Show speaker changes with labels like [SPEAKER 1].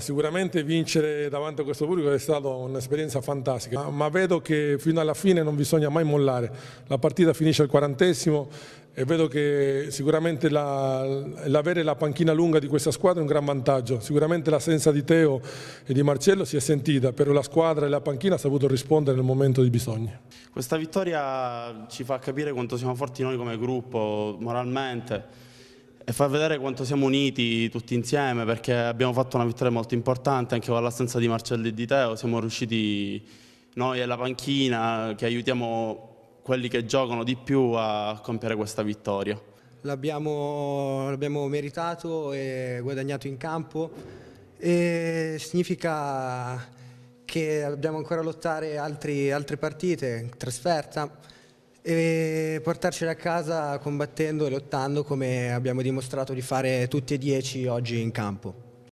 [SPEAKER 1] sicuramente vincere davanti a questo pubblico è stata un'esperienza fantastica, ma, vedo che fino alla fine non bisogna mai mollare. La partita finisce al quarantesimo e vedo che sicuramente l'avere la, la panchina lunga di questa squadra è un gran vantaggio. Sicuramente l'assenza di Teo e di Marcello si è sentita, però la squadra e la panchina ha saputo rispondere nel momento di
[SPEAKER 2] bisogno. Questa vittoria ci fa capire quanto siamo forti noi come gruppo, moralmente e far vedere quanto siamo uniti tutti insieme perché abbiamo fatto una vittoria molto importante anche con l'assenza di Marcello e di Teo, siamo riusciti noi e la panchina che aiutiamo quelli che giocano di più a compiere questa vittoria.
[SPEAKER 3] L'abbiamo, meritato e guadagnato in campo e significa che dobbiamo ancora lottare altri, altre partite, trasferta e portarceli a casa combattendo e lottando come abbiamo dimostrato di fare tutti e dieci oggi in campo.